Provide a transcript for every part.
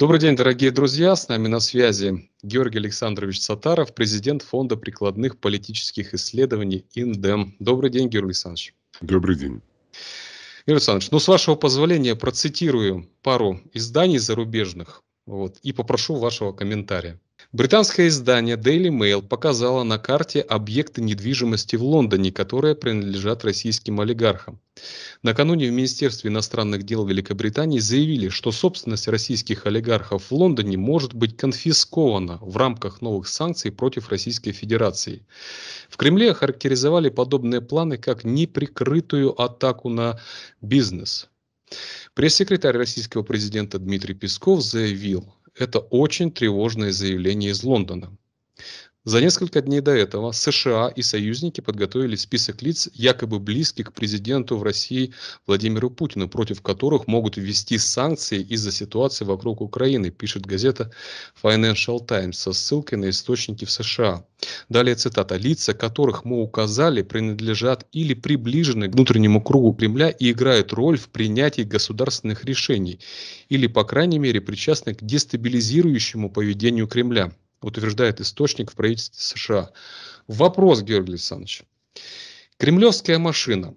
Добрый день, дорогие друзья. С нами на связи Георгий Александрович Сатаров, президент Фонда прикладных политических исследований ИНДЕМ. Добрый день, Георгий Александрович. Добрый день. Георгий Александрович, ну, с вашего позволения, процитирую пару изданий зарубежных вот, и попрошу вашего комментария. Британское издание Daily Mail показало на карте объекты недвижимости в Лондоне, которые принадлежат российским олигархам. Накануне в Министерстве иностранных дел Великобритании заявили, что собственность российских олигархов в Лондоне может быть конфискована в рамках новых санкций против Российской Федерации. В Кремле охарактеризовали подобные планы как неприкрытую атаку на бизнес. Пресс-секретарь российского президента Дмитрий Песков заявил, это очень тревожное заявление из Лондона. За несколько дней до этого США и союзники подготовили список лиц, якобы близких к президенту в России Владимиру Путину, против которых могут ввести санкции из-за ситуации вокруг Украины, пишет газета Financial Times со ссылкой на источники в США. Далее цитата. «Лица, которых мы указали, принадлежат или приближены к внутреннему кругу Кремля и играют роль в принятии государственных решений, или, по крайней мере, причастны к дестабилизирующему поведению Кремля» утверждает источник в правительстве США. Вопрос, Георгий Александрович. Кремлевская машина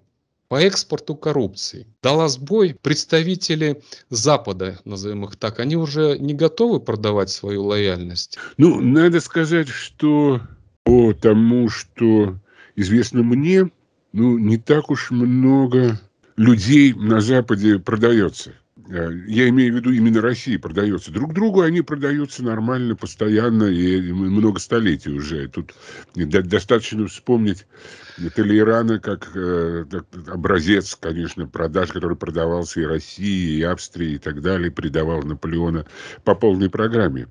по экспорту коррупции дала сбой представители Запада, назовем их так. Они уже не готовы продавать свою лояльность? Ну, надо сказать, что по тому, что известно мне, ну, не так уж много людей на Западе продается. Э, я имею в виду именно России, продается друг другу, они продаются нормально, постоянно и много столетий уже. Тут достаточно вспомнить Толерана э, как образец, конечно, продаж, который продавался и России, и Австрии, и так далее, предавал Наполеона по полной программе.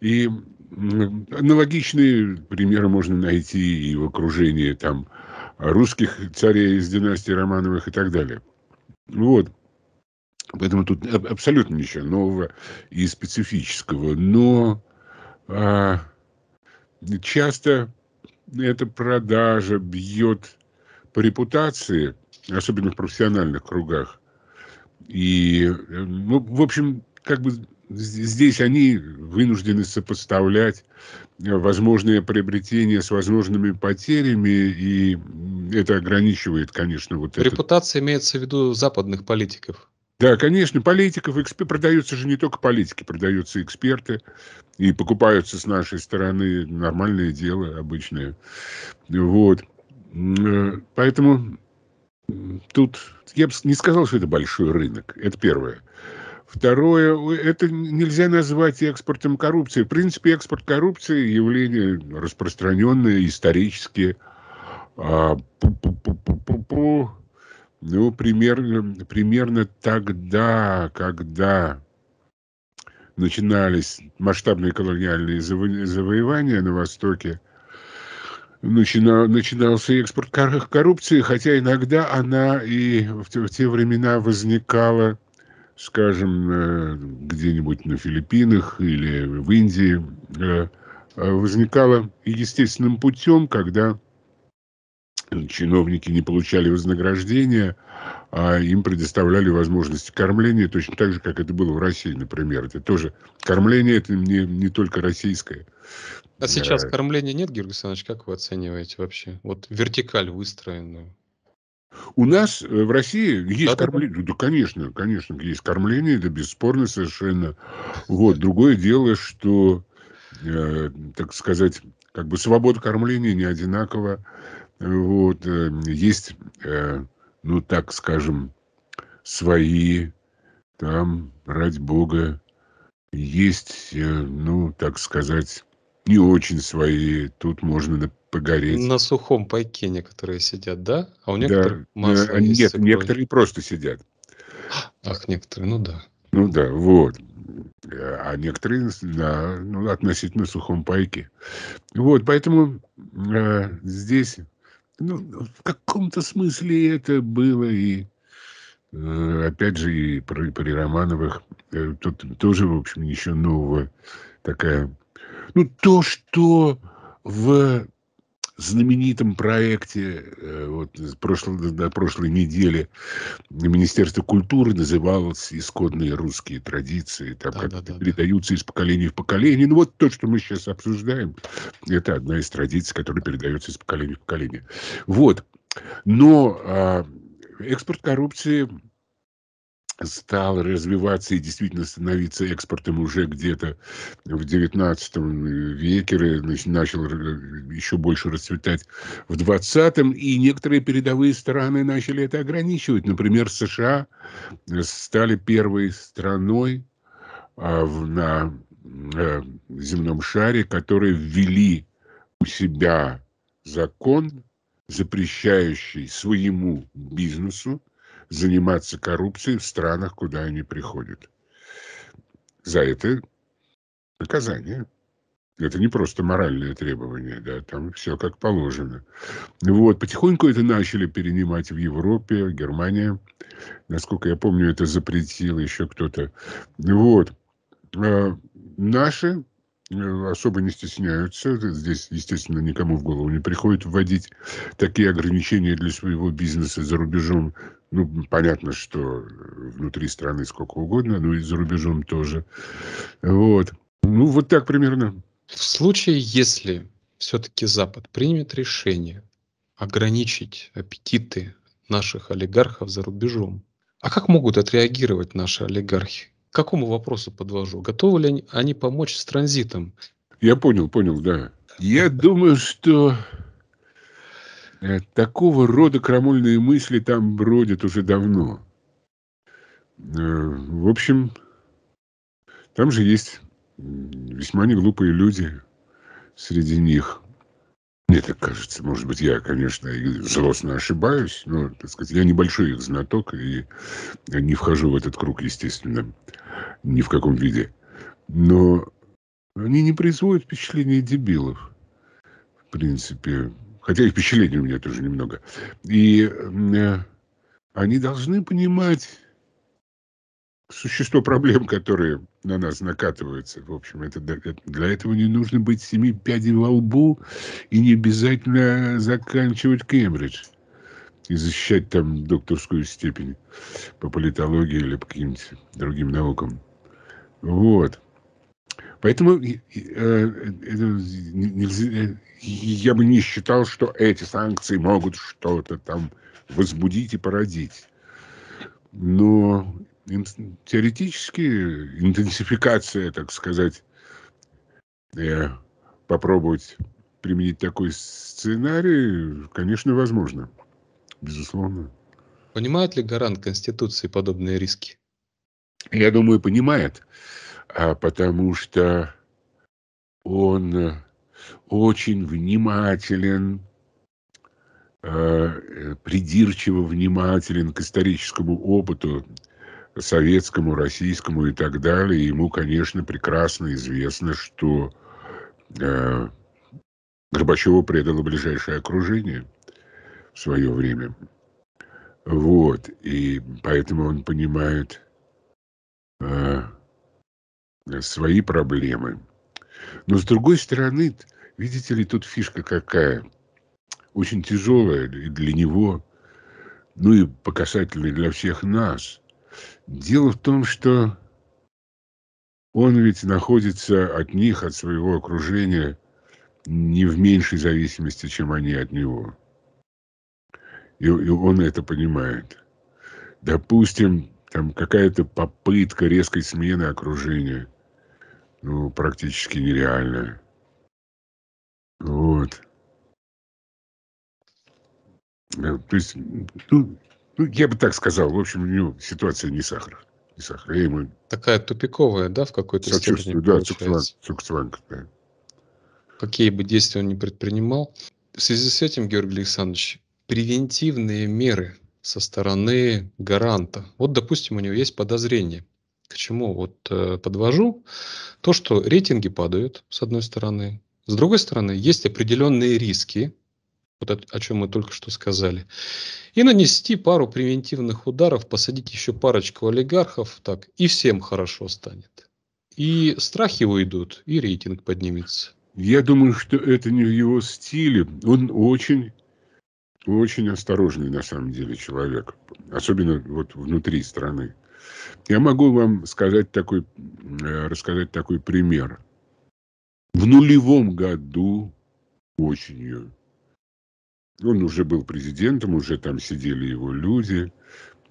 И аналогичные примеры можно найти и в окружении там русских царей из династии Романовых и так далее. Вот. Поэтому тут абсолютно ничего нового и специфического. Но а, часто эта продажа бьет по репутации, особенно в профессиональных кругах. И, э, ну, в общем, как бы здесь они вынуждены сопоставлять э, возможные приобретения с возможными потерями, и это ограничивает, конечно, вот Репутация этот... имеется в виду западных политиков. Да, конечно, политиков, эксп... продаются же не только политики, продаются эксперты, и покупаются с нашей стороны нормальные дела обычные. Вот. Э, поэтому тут я бы не сказал, что это большой рынок. Это первое. Второе, это нельзя назвать экспортом коррупции. В принципе, экспорт коррупции – явление распространенное исторически. А, пу -пу -пу ну, примерно, примерно тогда, когда начинались масштабные колониальные заво- завоевания на Востоке, начина- начинался экспорт кор- коррупции, хотя иногда она и в те, в те времена возникала, скажем, э, где-нибудь на Филиппинах или в Индии, э, э, возникала естественным путем, когда чиновники не получали вознаграждения, а им предоставляли возможность кормления, точно так же, как это было в России, например. Это тоже кормление, это не, не только российское. А сейчас а... кормления нет, Георгий Александрович, как вы оцениваете вообще? Вот вертикаль выстроенную. У нас э, в России есть да, кормление. Ну да, да, конечно, конечно, есть кормление, это бесспорно совершенно. Вот, другое дело, что, э, так сказать, как бы свобода кормления не одинакова вот, э, есть, э, ну так скажем, свои, там, ради бога, есть, э, ну так сказать, не очень свои, тут можно погореть. На сухом пайке некоторые сидят, да? А у некоторых да. масло а, есть Нет, некоторые просто сидят. Ах, некоторые, ну да. Ну да, вот. А некоторые да, ну, относительно сухом пайке. Вот, поэтому э, здесь ну, в каком-то смысле это было и э, опять же, и при, при Романовых э, тут тоже, в общем, ничего нового такая. Ну, то, что в знаменитом проекте э, вот, прошлой, на прошлой неделе Министерство культуры называлось исходные русские традиции», там да, как да, да, передаются да. из поколения в поколение. Ну вот то, что мы сейчас обсуждаем, это одна из традиций, которая передается из поколения в поколение. Вот. Но э, экспорт коррупции стал развиваться и действительно становиться экспортом уже где-то в XIX веке, начал еще больше расцветать в XX, и некоторые передовые страны начали это ограничивать. Например, США э, стали первой страной а, на э, земном шаре, которые ввели у себя закон, запрещающий своему бизнесу заниматься коррупцией в странах, куда они приходят. За это наказание. Это не просто моральное требование, да, там все как положено. Вот, потихоньку это начали перенимать в Европе, Германия. Насколько я помню, это запретил еще кто-то. Вот. А, наши э, особо не стесняются. Здесь, естественно, никому в голову не приходит вводить такие ограничения для своего бизнеса за рубежом, ну, понятно, что э, внутри страны сколько угодно, но и за рубежом тоже. Вот. Ну, вот так примерно. В случае, если все-таки Запад примет решение ограничить аппетиты наших олигархов за рубежом, а как могут отреагировать наши олигархи? К какому вопросу подвожу? Готовы ли они помочь с транзитом? Я понял, понял, да. Я думаю, что Э, такого рода крамольные мысли там бродят уже давно. Э, в общем, там же есть весьма неглупые люди среди них. Мне так кажется. Может быть, я, конечно, злостно ошибаюсь, но, так сказать, я небольшой их знаток и не вхожу в этот круг, естественно, ни в каком виде. Но они не производят впечатление дебилов, в принципе хотя и впечатлений у меня тоже немного. И э, они должны понимать существо проблем, которые на нас накатываются. В общем, это, для этого не нужно быть семи пядей во лбу и не обязательно заканчивать Кембридж и защищать там докторскую степень по политологии или по каким-нибудь другим наукам. Вот. Поэтому э, э, нельзя, я бы не считал, что эти санкции могут что-то там возбудить и породить. Но теоретически интенсификация, так сказать, э, попробовать применить такой сценарий, конечно, возможно. Безусловно. Понимает ли гарант Конституции подобные риски? Я думаю, понимает. Понимает. А потому что он э, очень внимателен, э, э, придирчиво внимателен к историческому опыту советскому, российскому и так далее. Ему, конечно, прекрасно известно, что Горбачева предало ближайшее окружение в свое время. Вот, и поэтому он понимает, Э, свои проблемы. Но с другой стороны, видите ли, тут фишка какая. Очень тяжелая и для него, ну и по касательной для всех нас. Дело в том, что он ведь находится от них, от своего окружения, не в меньшей зависимости, чем они от него. И, и он это понимает. Допустим, там какая-то попытка резкой смены окружения – ну, практически нереальная. Вот. Э, то есть, ну, ну, я бы так сказал, в общем, у него ситуация не сахар. Не сахар. Я ему Такая тупиковая, да, в какой-то степени? Да, цукцванг, да. Какие бы действия он ни предпринимал. В связи с этим, Георгий Александрович, превентивные меры со стороны гаранта. Вот, допустим, у него есть подозрение – к чему вот э, подвожу? То, что рейтинги падают, с одной стороны. С другой стороны, есть определенные риски, вот это, о чем мы только что сказали, и нанести пару превентивных ударов, посадить еще парочку олигархов, так, и всем хорошо станет. И страхи уйдут, и рейтинг поднимется. Я думаю, что это не в его стиле. Он очень, очень осторожный на самом деле человек, особенно вот внутри страны. Я могу вам сказать такой, э, рассказать такой пример. В нулевом году осенью он уже был президентом, уже там сидели его люди,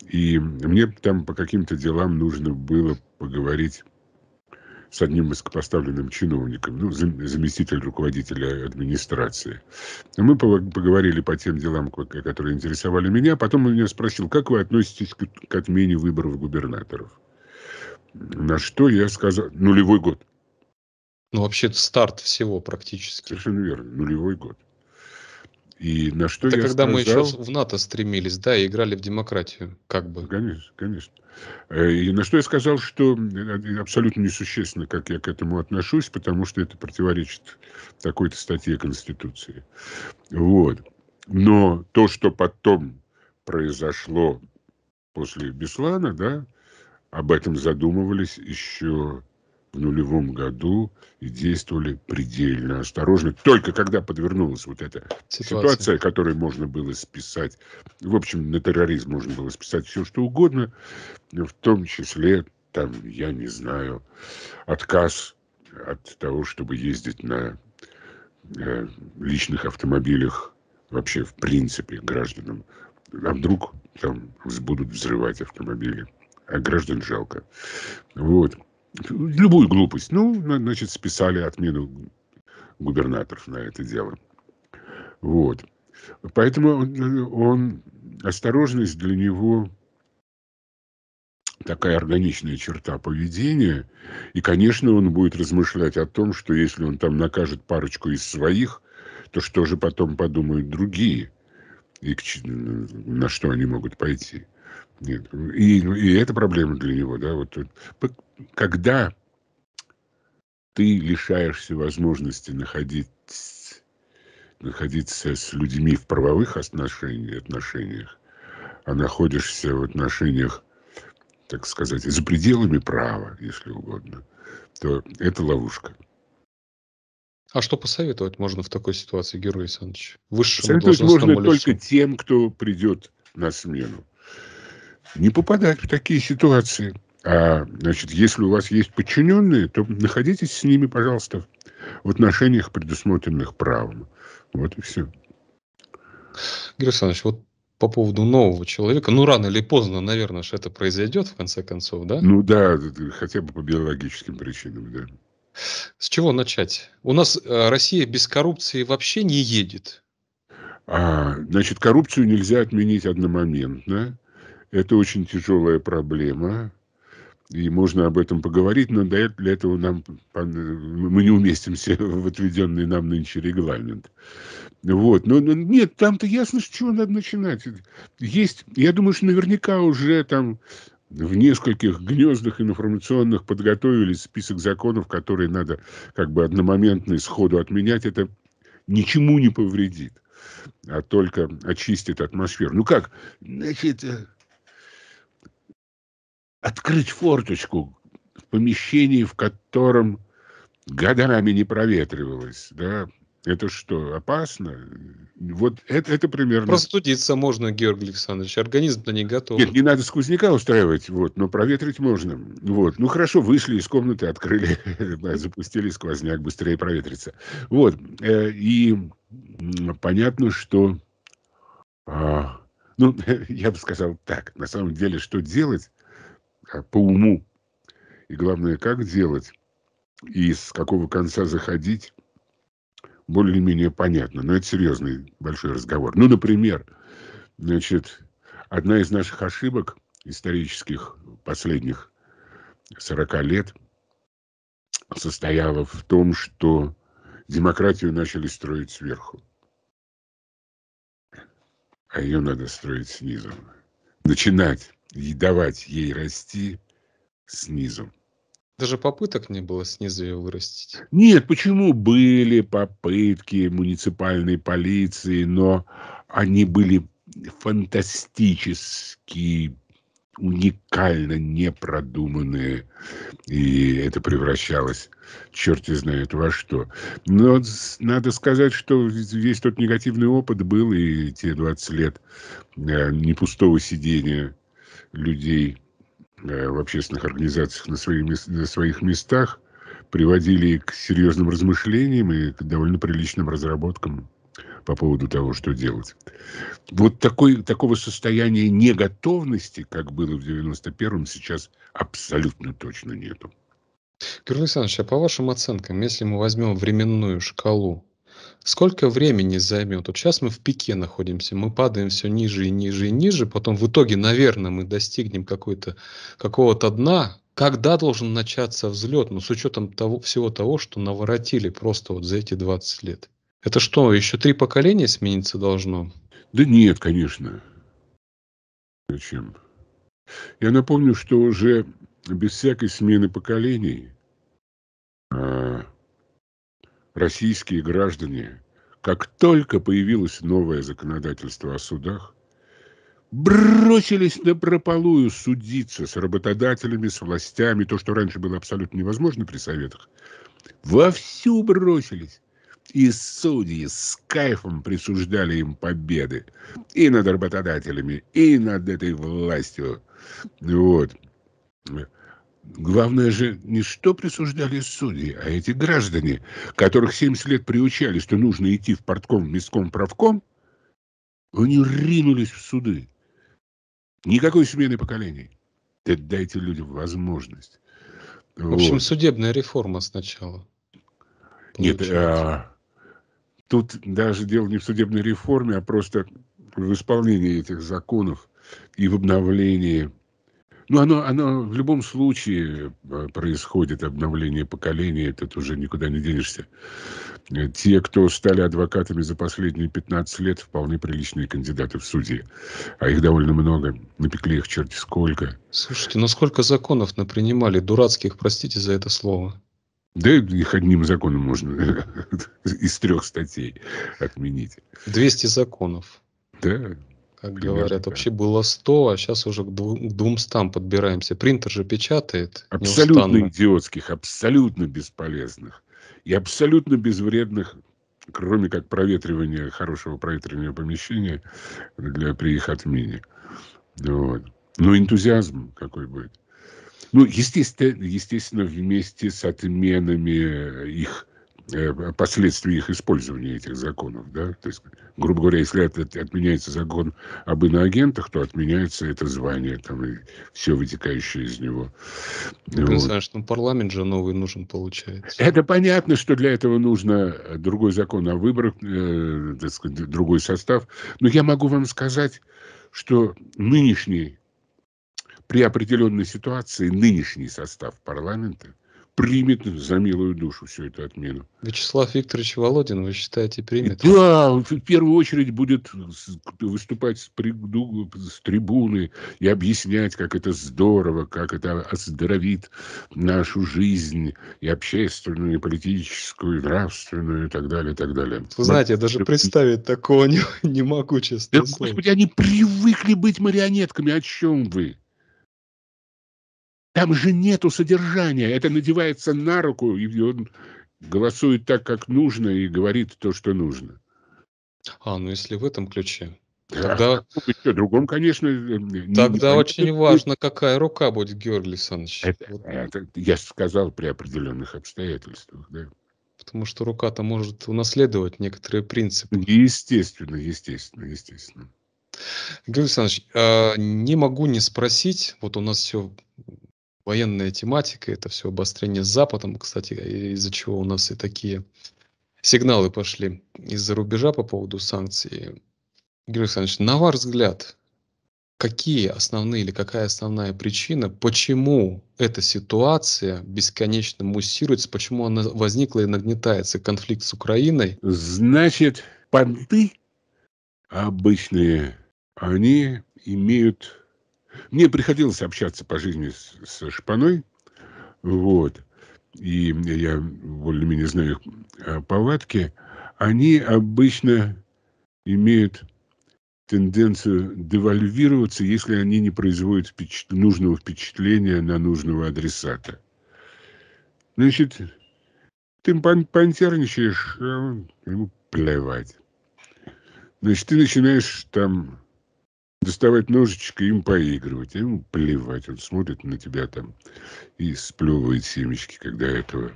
и мне там по каким-то делам нужно было поговорить с одним высокопоставленным чиновником, ну, заместитель руководителя администрации. Мы поговорили по тем делам, которые интересовали меня. Потом он меня спросил, как вы относитесь к отмене выборов губернаторов? На что я сказал, нулевой год. Ну, вообще, это старт всего практически. Совершенно верно, нулевой год. И на что Это я когда сказал... мы еще в НАТО стремились, да, и играли в демократию, как бы. Конечно, конечно. Э, и на что я сказал, что э, абсолютно несущественно, как я к этому отношусь, потому что это противоречит такой-то статье Конституции. Вот. Но то, что потом произошло после Беслана, да, об этом задумывались еще в нулевом году и действовали предельно осторожно. Только когда подвернулась вот эта ситуация, ситуация которой можно было списать, в общем, на терроризм можно было списать все, что угодно, в том числе, там, я не знаю, отказ от того, чтобы ездить на э, личных автомобилях вообще в принципе гражданам. А вдруг там будут взрывать автомобили, а граждан жалко. Вот любую глупость. Ну, значит, списали отмену губернаторов на это дело. Вот. Поэтому он, он осторожность для него такая органичная черта поведения. И, конечно, он будет размышлять о том, что если он там накажет парочку из своих, то что же потом подумают другие и на что они могут пойти. Нет, и, и это проблема для него, да, вот, вот когда ты лишаешься возможности находить, находиться с людьми в правовых отношениях, отношениях, а находишься в отношениях, так сказать, за пределами права, если угодно, то это ловушка. А что посоветовать можно в такой ситуации, Герой Александрович? Высшему посоветовать можно лицу? только тем, кто придет на смену не попадать в такие ситуации. А, значит, если у вас есть подчиненные, то находитесь с ними, пожалуйста, в отношениях, предусмотренных правом. Вот и все. Григорий Александрович, вот по поводу нового человека, ну, рано или поздно, наверное, же это произойдет, в конце концов, да? Ну, да, хотя бы по биологическим причинам, да. С чего начать? У нас э, Россия без коррупции вообще не едет. А, значит, коррупцию нельзя отменить одномоментно. Это очень тяжелая проблема, и можно об этом поговорить, но для этого нам, мы не уместимся в отведенный нам нынче регламент. Вот. Но, но нет, там-то ясно, с чего надо начинать. Есть, я думаю, что наверняка уже там в нескольких гнездах информационных подготовили список законов, которые надо как бы одномоментно и сходу отменять. Это ничему не повредит, а только очистит атмосферу. Ну как, значит, э, открыть форточку в помещении, в котором годами не проветривалось, да, это что, опасно? Вот это, это примерно... Простудиться можно, Георгий Александрович, организм-то не готов. Нет, не надо сквозняка устраивать, вот, но проветрить можно. Вот, ну хорошо, вышли из комнаты, открыли, запустили сквозняк, быстрее проветриться, Вот, э, и понятно, что... А, ну, я бы сказал так, на самом деле, что делать? А, по уму. И главное, как делать и с какого конца заходить, более-менее понятно. Но это серьезный большой разговор. Ну, например, значит, одна из наших ошибок исторических последних 40 лет состояла в том, что демократию начали строить сверху, а ее надо строить снизу. Начинать и давать ей расти снизу. Даже попыток не было снизу ее вырастить. Нет, почему были попытки муниципальной полиции, но они были фантастически уникально непродуманные, и это превращалось черти знают во что. Но надо сказать, что весь тот негативный опыт был, и те 20 лет э, не пустого сидения людей э, в общественных организациях на, свои, на своих местах, приводили к серьезным размышлениям и к довольно приличным разработкам по поводу того, что делать. Вот такой, такого состояния неготовности, как было в 91-м, сейчас абсолютно точно нету. Георгий Александрович, а по вашим оценкам, если мы возьмем временную шкалу сколько времени займет? Вот сейчас мы в пике находимся, мы падаем все ниже и ниже и ниже, потом в итоге, наверное, мы достигнем какой-то какого-то дна, когда должен начаться взлет, ну, с учетом того, всего того, что наворотили просто вот за эти 20 лет? Это что, еще три поколения смениться должно? Да нет, конечно. Зачем? Я напомню, что уже без всякой смены поколений а, российские граждане, как только появилось новое законодательство о судах, бросились на прополую судиться с работодателями, с властями, то, что раньше было абсолютно невозможно при советах, вовсю бросились. И судьи с кайфом присуждали им победы и над работодателями, и над этой властью. Вот. Главное же не что присуждали судьи, а эти граждане, которых 70 лет приучали, что нужно идти в портком, в правком, они ринулись в суды. Никакой смены поколений. Это дайте людям возможность. В общем, вот. судебная реформа сначала. Нет, а, тут даже дело не в судебной реформе, а просто в исполнении этих законов и в обновлении ну, оно, оно в любом случае э, происходит, обновление поколения, ты уже никуда не денешься. Э, те, кто стали адвокатами за последние 15 лет, вполне приличные кандидаты в судьи. А их довольно много. Напекли их черти сколько. Слушайте, ну сколько законов напринимали, дурацких, простите за это слово. Да их одним законом можно из трех статей отменить. 200 законов. Да, как Примерно, говорят. Да. Вообще было 100, а сейчас уже к, дву- к 200 подбираемся. Принтер же печатает. Абсолютно неустанно. идиотских, абсолютно бесполезных и абсолютно безвредных, кроме как проветривания, хорошего проветривания помещения для, при их отмене. Вот. Но ну, энтузиазм какой будет. Ну, естественно, естественно, вместе с отменами их Э, последствий их использования этих законов. Да? То есть, грубо говоря, если отменяется закон об иноагентах, то отменяется это звание там, и все вытекающее из него. Ну, вот. Конечно, парламент же новый нужен, получается. Это понятно, что для этого нужно э, другой закон о выборах, э, сказать, другой состав. Но я могу вам сказать, что нынешний, при определенной ситуации, нынешний состав парламента – примет за милую душу всю эту отмену. Вячеслав Викторович Володин, вы считаете, примет? Да, он в первую очередь будет выступать с, с трибуны и объяснять, как это здорово, как это оздоровит нашу жизнь и общественную, и политическую, и нравственную, и так далее, и так далее. Вы знаете, я даже представить такого не, не могу, честно да, Господи, они привыкли быть марионетками, о чем вы? Там же нету содержания. Это надевается на руку, и он голосует так, как нужно, и говорит то, что нужно. А, ну если в этом ключе. Тогда... А, еще другом, конечно. Э, э, тогда не... очень важно, какая рука будет, Георгий Александрович. Это, это, я сказал при определенных обстоятельствах, да. Потому что рука-то может унаследовать некоторые принципы. Естественно, естественно, естественно. Георгий Александрович, а, не могу не спросить, вот у нас все военная тематика, это все обострение с Западом, кстати, из-за чего у нас и такие сигналы пошли из-за рубежа по поводу санкций. Георгий Александрович, на ваш взгляд, какие основные или какая основная причина, почему эта ситуация бесконечно муссируется, почему она возникла и нагнетается, конфликт с Украиной? Значит, понты обычные, они имеют мне приходилось общаться по жизни с, со Шпаной, вот, и я более-менее знаю их а, повадки. Они обычно имеют тенденцию девальвироваться, если они не производят впечат... нужного впечатления на нужного адресата. Значит, ты пан понтерничаешь, а ему плевать. Значит, ты начинаешь там доставать ножичек и им поигрывать. ему плевать, он смотрит на тебя там и сплевывает семечки, когда этого.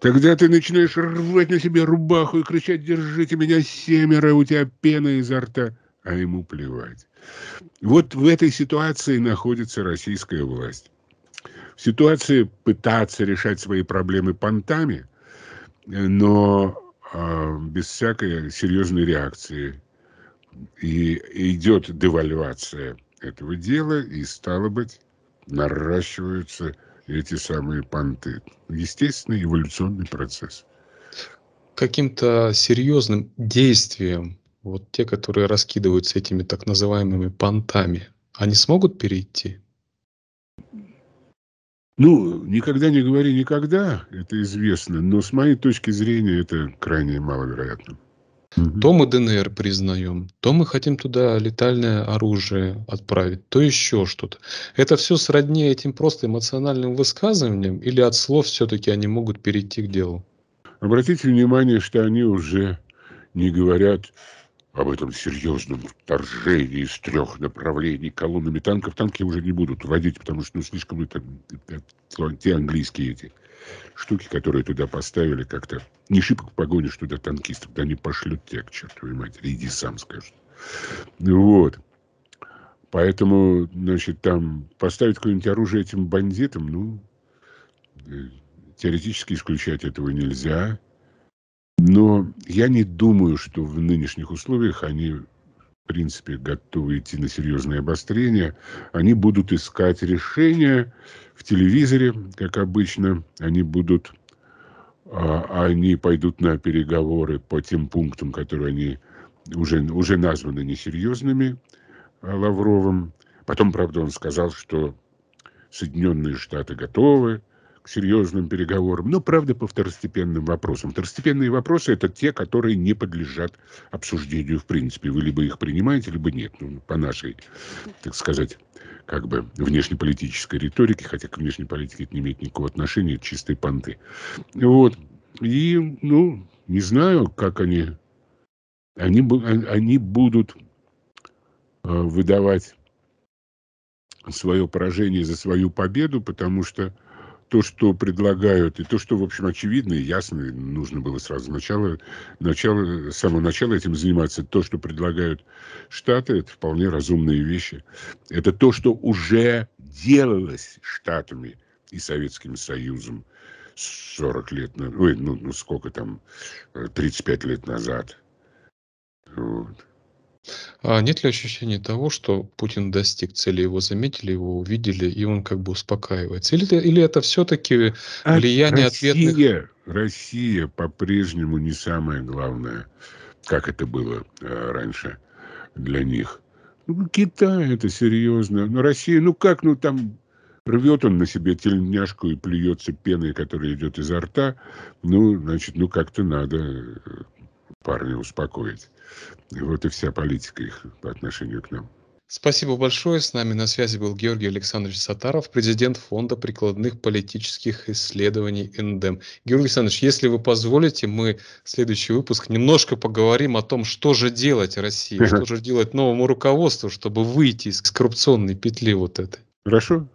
Тогда ты начинаешь рвать на себе рубаху и кричать «Держите меня, семеро!» У тебя пена изо рта, а ему плевать. Вот в этой ситуации находится российская власть. В ситуации пытаться решать свои проблемы понтами, э, но а, без всякой серьезной реакции и идет девальвация этого дела, и, стало быть, наращиваются эти самые понты. Естественно эволюционный процесс. Каким-то серьезным действием вот те, которые раскидываются этими так называемыми понтами, они смогут перейти? Ну, никогда не говори никогда, это известно, но с моей точки зрения это крайне маловероятно. Угу. То мы ДНР признаем, то мы хотим туда летальное оружие отправить, то еще что-то. Это все сродни этим просто эмоциональным высказываниям или от слов все-таки они могут перейти к делу? Обратите внимание, что они уже не говорят об этом серьезном вторжении из трех направлений колоннами танков. Танки уже не будут водить, потому что ну, слишком это, это, те английские эти штуки, которые туда поставили, как-то не шибко погонишь туда танкистов, да они пошлют тебя к чертовой матери, иди сам скажут. Вот. Поэтому, значит, там поставить какое-нибудь оружие этим бандитам, ну, э, теоретически исключать этого нельзя. Но я не думаю, что в нынешних условиях они в принципе, готовы идти на серьезные обострения, они будут искать решения в телевизоре, как обычно, они будут, а, они пойдут на переговоры по тем пунктам, которые они уже, уже названы несерьезными а, Лавровым. Потом, правда, он сказал, что Соединенные Штаты готовы, к серьезным переговорам, но, правда, по второстепенным вопросам. Второстепенные вопросы – это те, которые не подлежат обсуждению в принципе. Вы либо их принимаете, либо нет, ну, по нашей, так сказать, как бы внешнеполитической риторике, хотя к внешней политике это не имеет никакого отношения, это чистые понты. Вот. И, ну, не знаю, как они... Они, а-, они будут э, выдавать свое поражение за свою победу, потому что то, что предлагают, и то, что, в общем, очевидно и ясно, и нужно было сразу начало, начало, с самого начала этим заниматься, то, что предлагают Штаты, это вполне разумные вещи. Это то, что уже делалось Штатами и Советским Союзом 40 лет, ой, ну, ну сколько там, 35 э, лет назад. Вот. А нет ли ощущения того, что Путин достиг цели, его заметили, его увидели, и он как бы успокаивается? Или это, или это все-таки а влияние а Россия, ответных... Россия по-прежнему не самое главное, как это было э, раньше для них. Ну, Китай это серьезно. Но ну, Россия, ну как, ну там рвет он на себе тельняшку и плюется пеной, которая идет изо рта. Ну, значит, ну как-то надо э, парня успокоить. И вот и вся политика их по отношению к нам. Спасибо большое. С нами на связи был Георгий Александрович Сатаров, президент Фонда прикладных политических исследований НДМ. Георгий Александрович, если вы позволите, мы в следующий выпуск немножко поговорим о том, что же делать России, что же делать новому руководству, чтобы выйти из коррупционной петли вот этой. Хорошо,